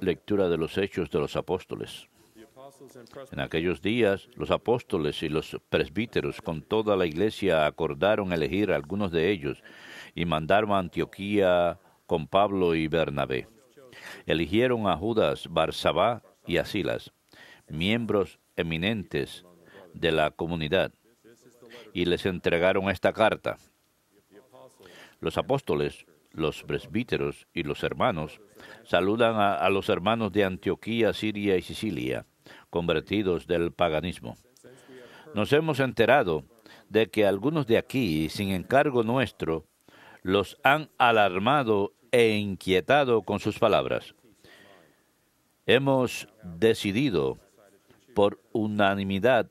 Lectura de los Hechos de los Apóstoles. En aquellos días, los apóstoles y los presbíteros con toda la iglesia acordaron elegir a algunos de ellos y mandaron a Antioquía con Pablo y Bernabé. Eligieron a Judas, Barsabá y a Silas, miembros eminentes de la comunidad, y les entregaron esta carta. Los apóstoles los presbíteros y los hermanos saludan a, los hermanos de Antioquía, Siria y Sicilia, convertidos del paganismo. Nos hemos enterado de que algunos de aquí, sin encargo nuestro, los han alarmado e inquietado con sus palabras. Hemos decidido por unanimidad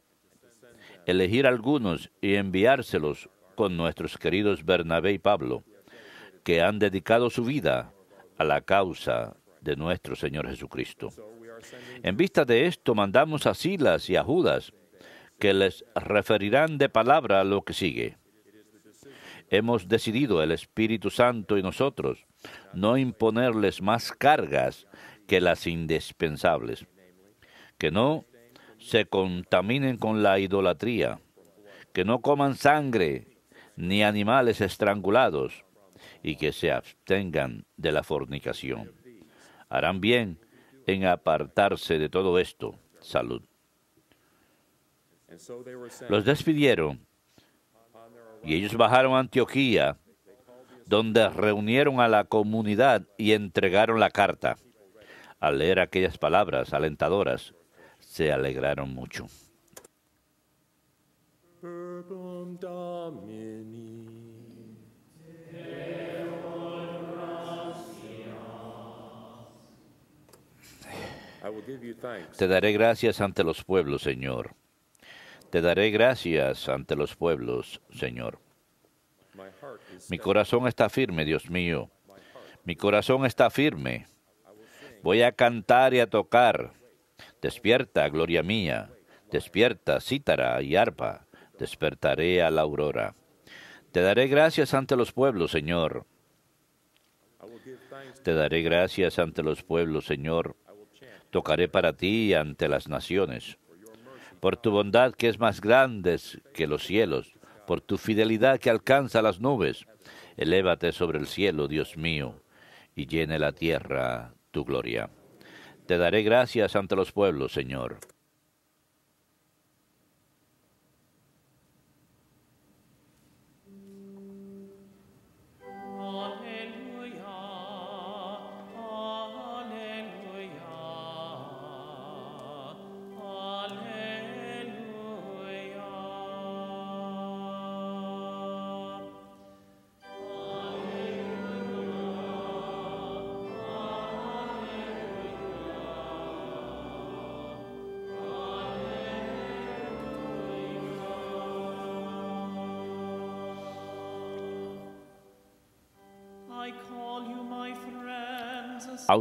elegir algunos y enviárselos con nuestros queridos Bernabé y Pablo que han dedicado su vida a la causa de nuestro Señor Jesucristo. En vista de esto, mandamos a Silas y a Judas, que les referirán de palabra lo que sigue. Hemos decidido el Espíritu Santo y nosotros no imponerles más cargas que las indispensables, que no se contaminen con la idolatría, que no coman sangre ni animales estrangulados, y que se abstengan de la fornicación. Harán bien en apartarse de todo esto. Salud. Los despidieron y ellos bajaron a Antioquía, donde reunieron a la comunidad y entregaron la carta. Al leer aquellas palabras alentadoras, se alegraron mucho. Te daré gracias ante los pueblos, Señor. Te daré gracias ante los pueblos, Señor. Mi corazón está firme, Dios mío. Mi corazón está firme. Voy a cantar y a tocar. Despierta, gloria mía. Despierta, cítara y arpa. Despertaré a la aurora. Te daré gracias ante los pueblos, Señor. Te daré gracias ante los pueblos, Señor tocaré para ti ante las naciones. Por tu bondad que es más grande que los cielos, por tu fidelidad que alcanza las nubes, elévate sobre el cielo, Dios mío, y llene la tierra tu gloria. Te daré gracias ante los pueblos, Señor.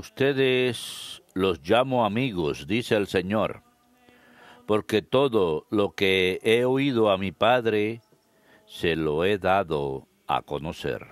ustedes los llamo amigos, dice el Señor, porque todo lo que he oído a mi Padre se lo he dado a conocer.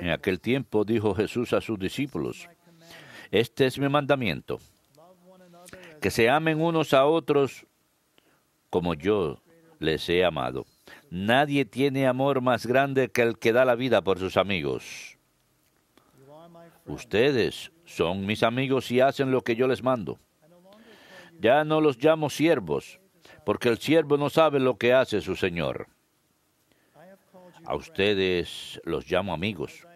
en aquel tiempo dijo Jesús a sus discípulos, este es mi mandamiento, que se amen unos a otros como yo les he amado. Nadie tiene amor más grande que el que da la vida por sus amigos. Ustedes son mis amigos y hacen lo que yo les mando. Ya no los llamo siervos, porque el siervo no sabe lo que hace su Señor. A ustedes los llamo amigos,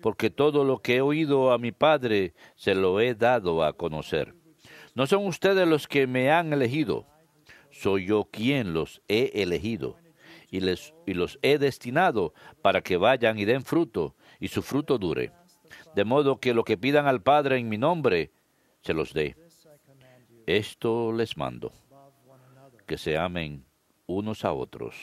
porque todo lo que he oído a mi Padre se lo he dado a conocer. No son ustedes los que me han elegido, soy yo quien los he elegido y, les, los he destinado para que vayan y den fruto y su fruto dure. De modo que lo que pidan al Padre en mi nombre, se los dé. Esto les mando, que se amen unos a otros.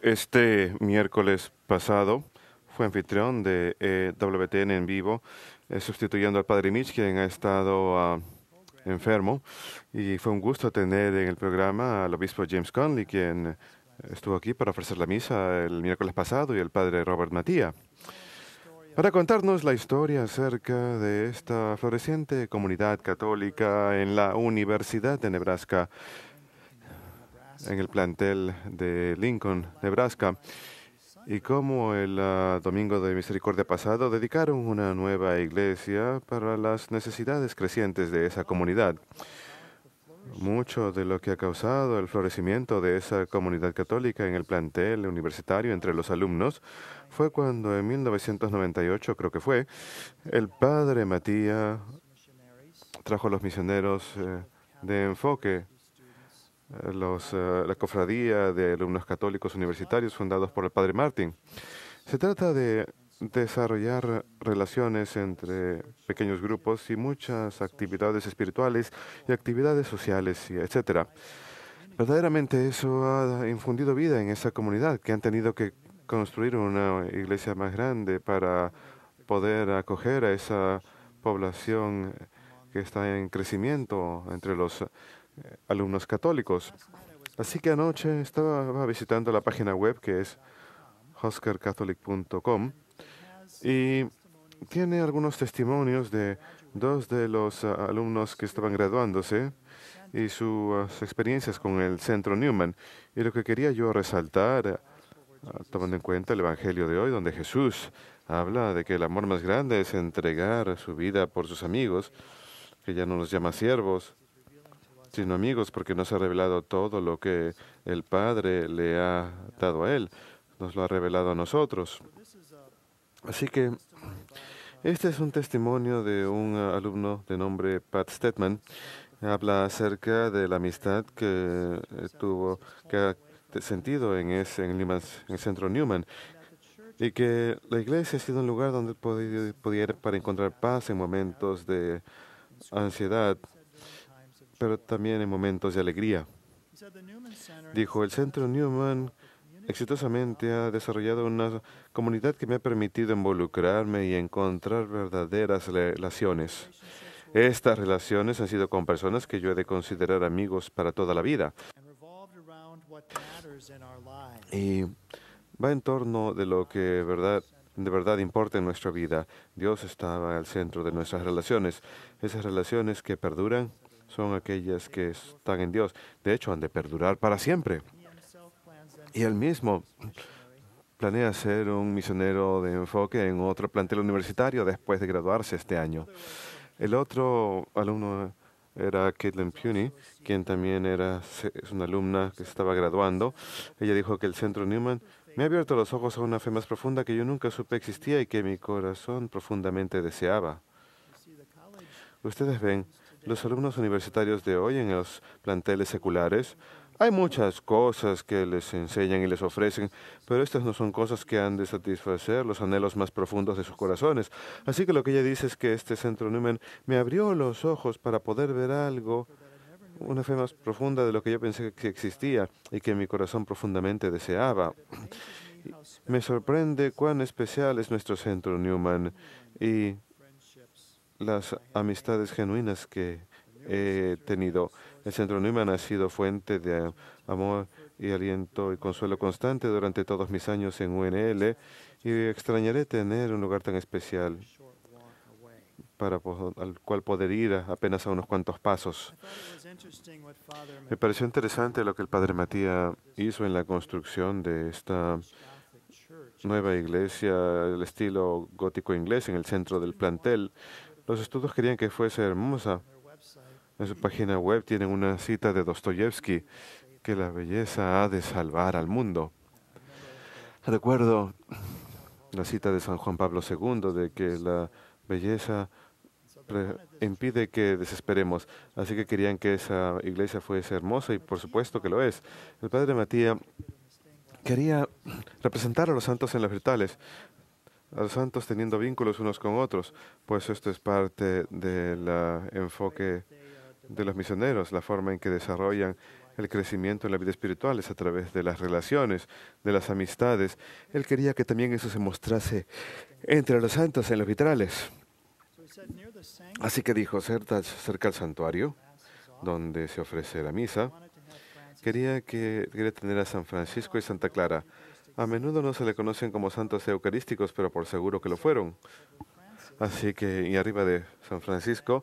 Este miércoles pasado fue anfitrión de eh, WTN en vivo, eh, sustituyendo al padre Mitch, quien ha estado ah, enfermo. Y fue un gusto tener en el programa al obispo James Conley, quien estuvo aquí para ofrecer la misa el miércoles pasado, y el padre Robert Matía, para contarnos la historia acerca de esta floreciente comunidad católica en la Universidad de Nebraska en el plantel de Lincoln, Nebraska, y como el ah, Domingo de Misericordia pasado dedicaron una nueva iglesia para las necesidades crecientes de esa comunidad. Mucho de lo que ha causado el florecimiento de esa comunidad católica en el plantel universitario entre los alumnos fue cuando en 1998, creo que fue, el padre Matías trajo a los misioneros eh, de enfoque los, eh, la cofradía de alumnos católicos universitarios fundados por el padre Martín. Se trata de desarrollar relaciones entre pequeños grupos y muchas actividades espirituales y actividades sociales, etc. Verdaderamente eso ha infundido vida en esa comunidad que han tenido que construir una iglesia más grande para poder acoger a esa población que está en crecimiento entre los eh, alumnos católicos. Así que anoche estaba visitando la página web que es huskercatholic.com y tiene algunos testimonios de dos de los ah, alumnos que estaban graduándose y sus experiencias con el centro Newman. Y lo que quería yo resaltar, ah, tomando en cuenta el Evangelio de hoy, donde Jesús habla de que el amor más grande es entregar su vida por sus amigos, que ya no los llama siervos, sino amigos, porque nos ha revelado todo lo que el Padre le ha dado a Él, nos lo ha revelado a nosotros. Así que este es un testimonio de un alumno de nombre Pat Stedman, Habla acerca de la amistad que eh, tuvo, que ha sentido en, ese, en, el centro Newman y que la iglesia ha sido un lugar donde podía, para encontrar paz en momentos de ansiedad pero también en momentos de alegría. Dijo, el Centro Newman exitosamente ha desarrollado una comunidad que me ha permitido involucrarme y encontrar verdaderas relaciones. Estas relaciones han sido con personas que yo he de considerar amigos para toda la vida. Y va en torno de lo que verdad, de verdad importa en nuestra vida. Dios estaba al centro de nuestras relaciones, esas relaciones que perduran son aquellas que están en Dios. De hecho, han de perdurar para siempre. Y él mismo planea ser un misionero de enfoque en otro plantel universitario después de graduarse este año. El otro alumno era Caitlin Puny, quien también era es una alumna que estaba graduando. Ella dijo que el Centro Newman me ha abierto los ojos a una fe más profunda que yo nunca supe existía y que mi corazón profundamente deseaba. Ustedes ven, los alumnos universitarios de hoy en los planteles seculares, hay muchas cosas que les enseñan y les ofrecen, pero estas no son cosas que han de satisfacer los anhelos más profundos de sus corazones. Así que lo que ella dice es que este centro Newman me abrió los ojos para poder ver algo, una fe más profunda de lo que yo pensé que existía y que mi corazón profundamente deseaba. Me sorprende cuán especial es nuestro centro Newman y las amistades genuinas que he tenido. El Centro Newman ha sido fuente de amor y aliento y consuelo constante durante todos mis años en UNL y extrañaré tener un lugar tan especial para al cual poder ir apenas a unos cuantos pasos. Me pareció interesante lo que el padre Matías hizo en la construcción de esta nueva iglesia, el estilo gótico inglés en el centro del plantel. Los estudios querían que fuese hermosa. En su página web tienen una cita de Dostoyevsky, que la belleza ha de salvar al mundo. Recuerdo la cita de San Juan Pablo II, de que la belleza impide que desesperemos. Así que querían que esa iglesia fuese hermosa y por supuesto que lo es. El padre Matías quería representar a los santos en las virtales a los santos teniendo vínculos unos con otros, pues esto es parte del enfoque de los misioneros, la forma en que desarrollan el crecimiento en la vida espiritual es a través de las relaciones, de las amistades. Él quería que también eso se mostrase entre los santos en los vitrales. Así que dijo, cerca al santuario, donde se ofrece la misa, quería, que, quería tener a San Francisco y Santa Clara a menudo no se le conocen como santos eucarísticos, pero por seguro que lo fueron. Así que, y arriba de San Francisco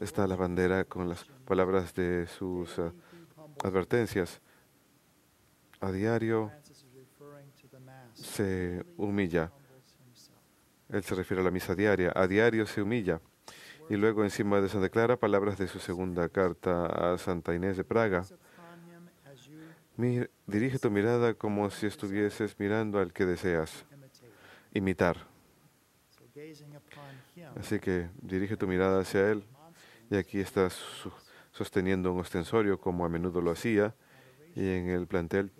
está la bandera con las palabras de sus eh, advertencias. A diario se humilla. Él se refiere a la misa diaria. A diario se humilla. Y luego encima de Santa Clara, palabras de su segunda carta a Santa Inés de Praga dirige tu mirada como si estuvieses mirando al que deseas imitar. Así que dirige tu mirada hacia él. Y aquí estás sosteniendo un ostensorio como a menudo lo hacía. Y en el plantel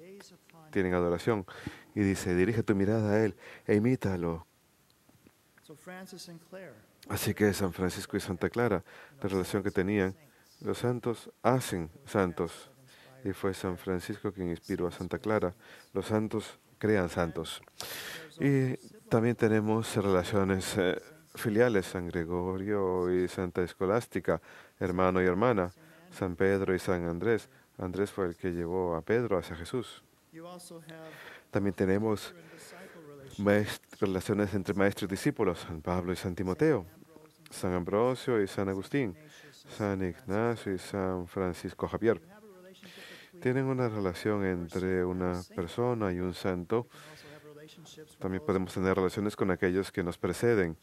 tienen adoración. Y dice, dirige tu mirada a él e imítalo. Así que San Francisco y Santa Clara, la relación que tenían, los santos hacen santos y fue San Francisco quien inspiró a Santa Clara. Los santos crean santos. Y también tenemos relaciones eh, filiales, San Gregorio y Santa Escolástica, hermano y hermana, San Pedro y San Andrés. Andrés fue el que llevó a Pedro hacia Jesús. También tenemos relaciones entre maestros y discípulos, San Pablo y San Timoteo, San Ambrosio y San Agustín, San Ignacio y San Francisco Javier tienen una relación entre una persona y un santo. También podemos tener relaciones con aquellos que nos preceden,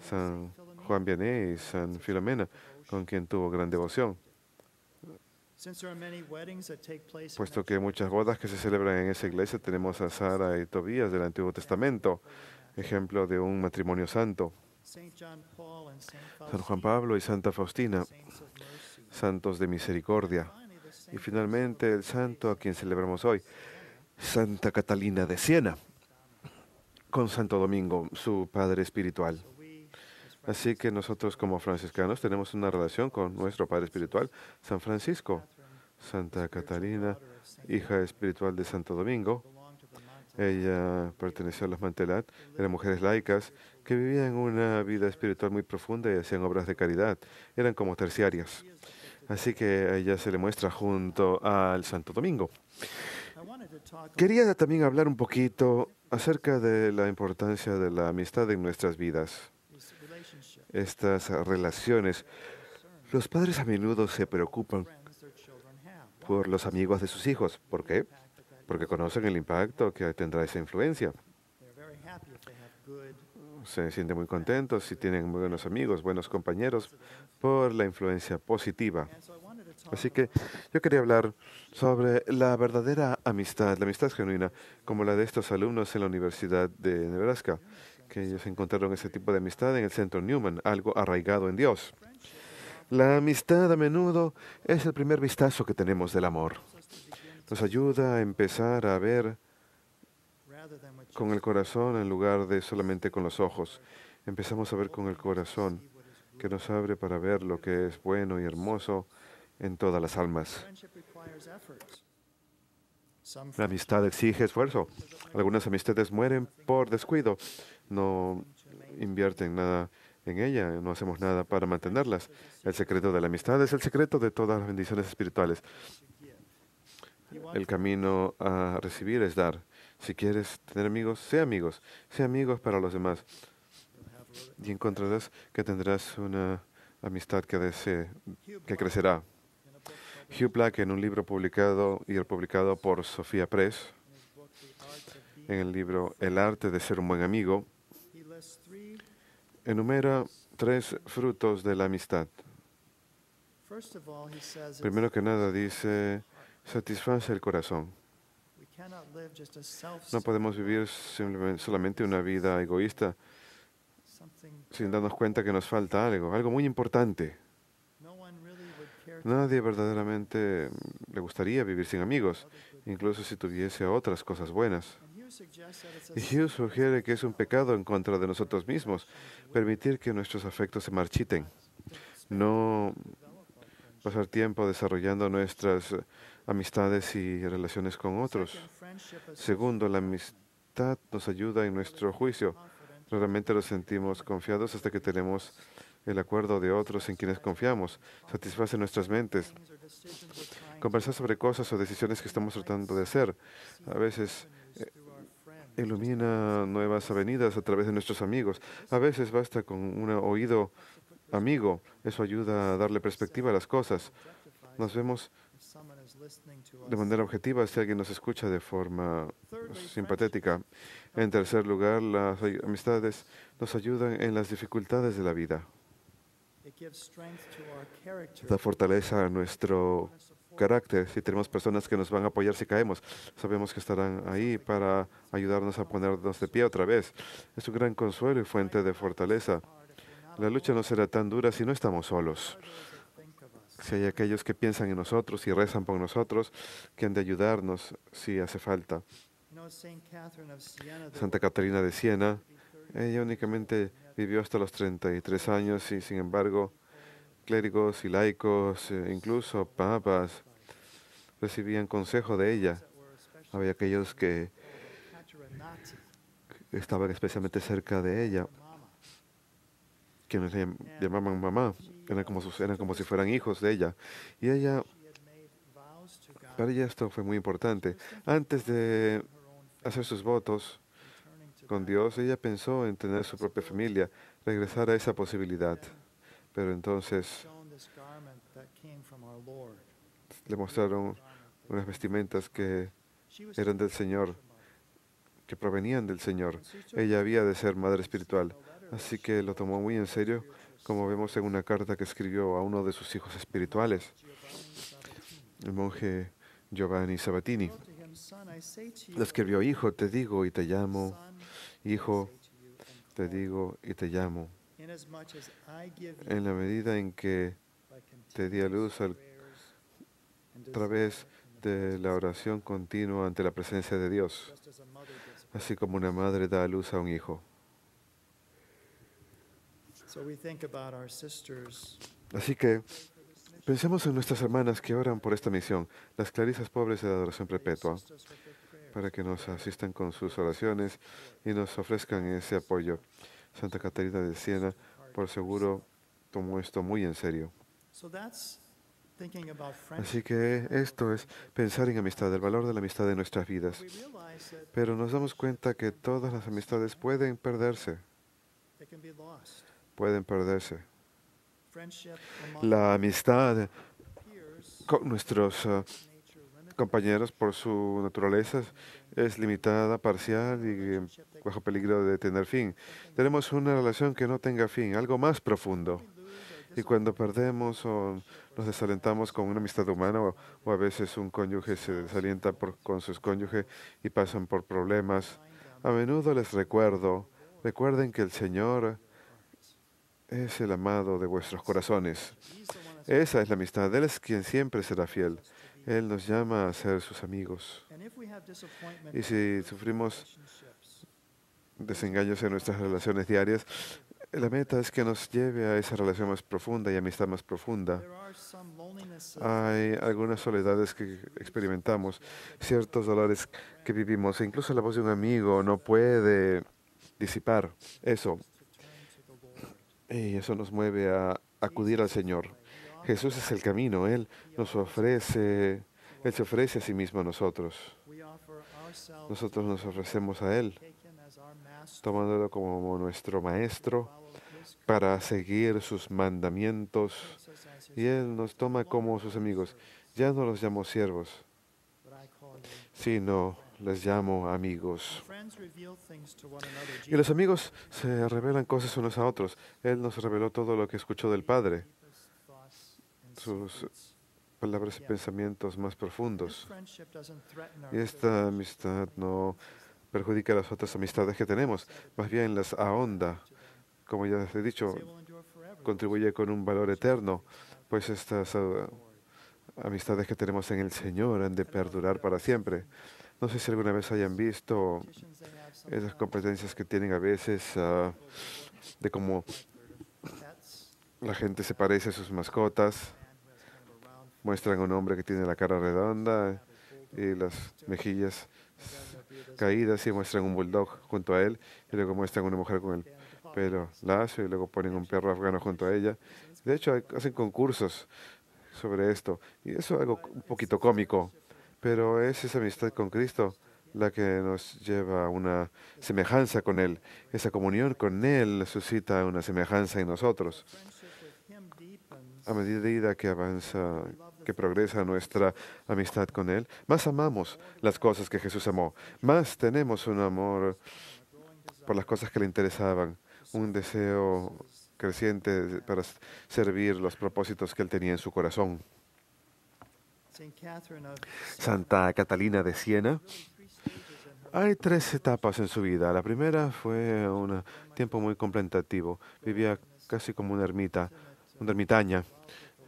San Juan Vianney y San Filomena, con quien tuvo gran devoción. Puesto que hay muchas bodas que se celebran en esa iglesia, tenemos a Sara y Tobías del Antiguo Testamento, ejemplo de un matrimonio santo. San Juan Pablo y Santa Faustina, santos de misericordia. Y finalmente el santo a quien celebramos hoy, Santa Catalina de Siena, con Santo Domingo, su padre espiritual. Así que nosotros como franciscanos tenemos una relación con nuestro Padre Espiritual, San Francisco, Santa Catalina, hija espiritual de Santo Domingo. Ella perteneció a las Mantelat, eran mujeres laicas que vivían una vida espiritual muy profunda y hacían obras de caridad, eran como terciarias. Así que ella se le muestra junto al Santo Domingo. Quería también hablar un poquito acerca de la importancia de la amistad en nuestras vidas, estas relaciones. Los padres a menudo se preocupan por los amigos de sus hijos. ¿Por qué? Porque conocen el impacto que tendrá esa influencia se sienten muy contentos y tienen muy buenos amigos, buenos compañeros, por la influencia positiva. Así que yo quería hablar sobre la verdadera amistad, la amistad genuina, como la de estos alumnos en la Universidad de Nebraska, que ellos encontraron ese tipo de amistad en el Centro Newman, algo arraigado en Dios. La amistad a menudo es el primer vistazo que tenemos del amor. Nos ayuda a empezar a ver con el corazón en lugar de solamente con los ojos. Empezamos a ver con el corazón, que nos abre para ver lo que es bueno y hermoso en todas las almas. La amistad exige esfuerzo. Algunas amistades mueren por descuido. No invierten nada en ella, no hacemos nada para mantenerlas. El secreto de la amistad es el secreto de todas las bendiciones espirituales. El camino a recibir es dar. Si quieres tener amigos, sé amigos, sé amigos para los demás. Y encontrarás que tendrás una amistad que, crecerá. Hugh Black, en un libro publicado y republicado por Sofía Press, en el libro El arte de ser un buen amigo, enumera tres frutos de la amistad. Primero que nada dice, satisface el corazón. No podemos vivir solamente una vida egoísta sin darnos cuenta que nos falta algo, algo muy importante. Nadie verdaderamente le gustaría vivir sin amigos, incluso si tuviese otras cosas buenas. Y Hughes sugiere que es un pecado en contra de nosotros mismos permitir que nuestros afectos se marchiten, no pasar tiempo desarrollando nuestras amistades y relaciones con otros. Segundo, la amistad nos ayuda en nuestro juicio. Realmente nos sentimos confiados hasta que tenemos el acuerdo de otros en quienes confiamos. Satisface nuestras mentes. Conversar sobre cosas o decisiones que estamos tratando de hacer. A veces eh, ilumina nuevas avenidas a través de nuestros amigos. A veces basta con un oído amigo. Eso ayuda a darle perspectiva a las cosas. Nos vemos de manera objetiva si alguien nos escucha de forma pues, simpatética. En tercer lugar, las amistades nos ayudan en las dificultades de la vida. Da fortaleza a nuestro carácter. Si tenemos personas que nos van a apoyar si caemos, sabemos que estarán ahí para ayudarnos a ponernos de pie otra vez. Es un gran consuelo y fuente de fortaleza. La lucha no será tan dura si no estamos solos si hay aquellos que piensan en nosotros y rezan por nosotros, que han de ayudarnos si hace falta. Santa Catarina de Siena, ella únicamente vivió hasta los 33 años y sin embargo clérigos y laicos, eh, incluso papas, recibían consejo de ella. Había aquellos que estaban especialmente cerca de ella, quienes nos llamaban mamá eran como, como si fueran hijos de ella. Y ella, para ella esto fue muy importante. Antes de hacer sus votos con Dios, ella pensó en tener su propia familia, regresar a esa posibilidad. Pero entonces le mostraron unas vestimentas que eran del Señor, que provenían del Señor. Ella había de ser madre espiritual. Así que lo tomó muy en serio como vemos en una carta que escribió a uno de sus hijos espirituales, el monje Giovanni Sabatini. Le escribió, hijo, te digo y te llamo, hijo, te digo y te llamo. En la medida en que te di a luz a través de la oración continua ante la presencia de Dios, así como una madre da a luz a un hijo. Así que pensemos en nuestras hermanas que oran por esta misión, las clarisas pobres de la adoración perpetua, para que nos asistan con sus oraciones y nos ofrezcan ese apoyo. Santa Catarina de Siena, por seguro, tomó esto muy en serio. Así que esto es pensar en amistad, el valor de la amistad en nuestras vidas. Pero nos damos cuenta que todas las amistades pueden perderse pueden perderse. La amistad con nuestros ah, compañeros por su naturaleza es limitada, parcial y bajo peligro de tener fin. Tenemos una relación que no tenga fin, algo más profundo. Y cuando perdemos o nos desalentamos con una amistad humana o, a veces un cónyuge se desalienta con sus cónyuges y pasan por problemas, a menudo les recuerdo, recuerden que el Señor es el amado de vuestros corazones. Esa es la amistad. Él es quien siempre será fiel. Él nos llama a ser sus amigos. Y si sufrimos desengaños en nuestras relaciones diarias, la meta es que nos lleve a esa relación más profunda y amistad más profunda. Hay algunas soledades que experimentamos, ciertos dolores que vivimos, e incluso la voz de un amigo no puede disipar eso. Y eh, eso nos mueve a acudir al Señor. Jesús es el camino, Él nos ofrece, Él se ofrece a sí mismo a nosotros. Nosotros nos ofrecemos a Él, tomándolo como nuestro maestro para seguir sus mandamientos. Y Él nos toma como sus amigos. Ya no los llamo siervos, sino les llamo amigos. Y los amigos se revelan cosas unos a otros. Él nos reveló todo lo que escuchó del Padre, sus palabras y pensamientos más profundos. Y esta amistad no perjudica las otras amistades que tenemos, más bien las ahonda. Como ya les he dicho, contribuye con un valor eterno, pues estas ah, amistades que tenemos en el Señor han de perdurar para siempre. No sé si alguna vez hayan visto esas competencias que tienen a veces ah, de cómo la gente se parece a sus mascotas. Muestran a un hombre que tiene la cara redonda y las mejillas caídas y muestran un bulldog junto a él y luego muestran a una mujer con el pelo lacio y luego ponen un perro afgano junto a ella. De hecho, hacen concursos sobre esto y eso es algo un poquito cómico. Pero es esa amistad con Cristo la que nos lleva a una semejanza con Él. Esa comunión con Él suscita una semejanza en nosotros. A medida que avanza, que progresa nuestra amistad con Él, más amamos las cosas que Jesús amó, más tenemos un amor por las cosas que le interesaban, un deseo creciente para servir los propósitos que Él tenía en su corazón. Santa Catalina de Siena. Hay tres etapas en su vida. La primera fue un tiempo muy contemplativo. Vivía casi como una ermita, una ermitaña,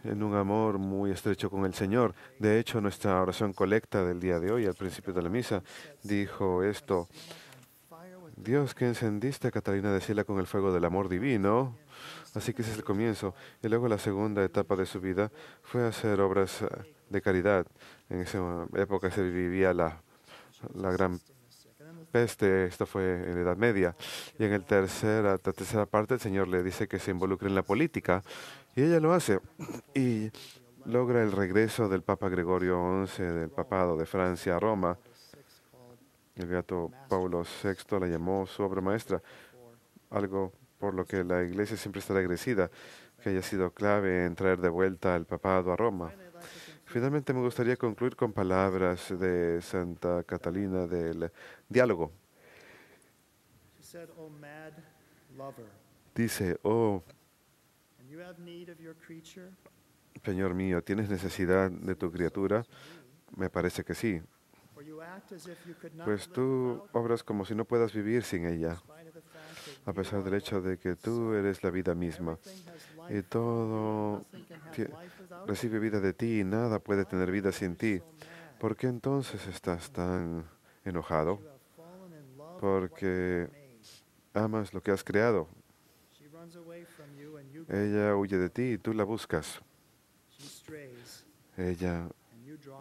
en un amor muy estrecho con el Señor. De hecho, nuestra oración colecta del día de hoy, al principio de la misa, dijo esto. Dios que encendiste a Catalina de Siena con el fuego del amor divino. Así que ese es el comienzo. Y luego la segunda etapa de su vida fue hacer obras de caridad. En esa época se vivía la, la gran peste, esto fue en la Edad Media. Y en el la tercera parte el Señor le dice que se involucre en la política y ella lo hace. Y logra el regreso del Papa Gregorio XI, del papado de Francia a Roma. El Beato Pablo VI la llamó su obra maestra, algo por lo que la Iglesia siempre estará agradecida, que haya sido clave en traer de vuelta al papado a Roma. Finalmente me gustaría concluir con palabras de Santa Catalina del diálogo. Oh, Dice, oh, Señor mío, ¿tienes necesidad de tu criatura? Me parece que sí. Pues tú obras como si no puedas vivir sin ella, a pesar del hecho de que tú eres la vida misma y todo recibe vida de ti y nada puede tener vida sin ti. ¿Por qué entonces estás tan enojado? Porque amas lo que has creado. Ella huye de ti y tú la buscas. Ella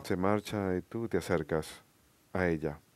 se marcha y tú te acercas a ella.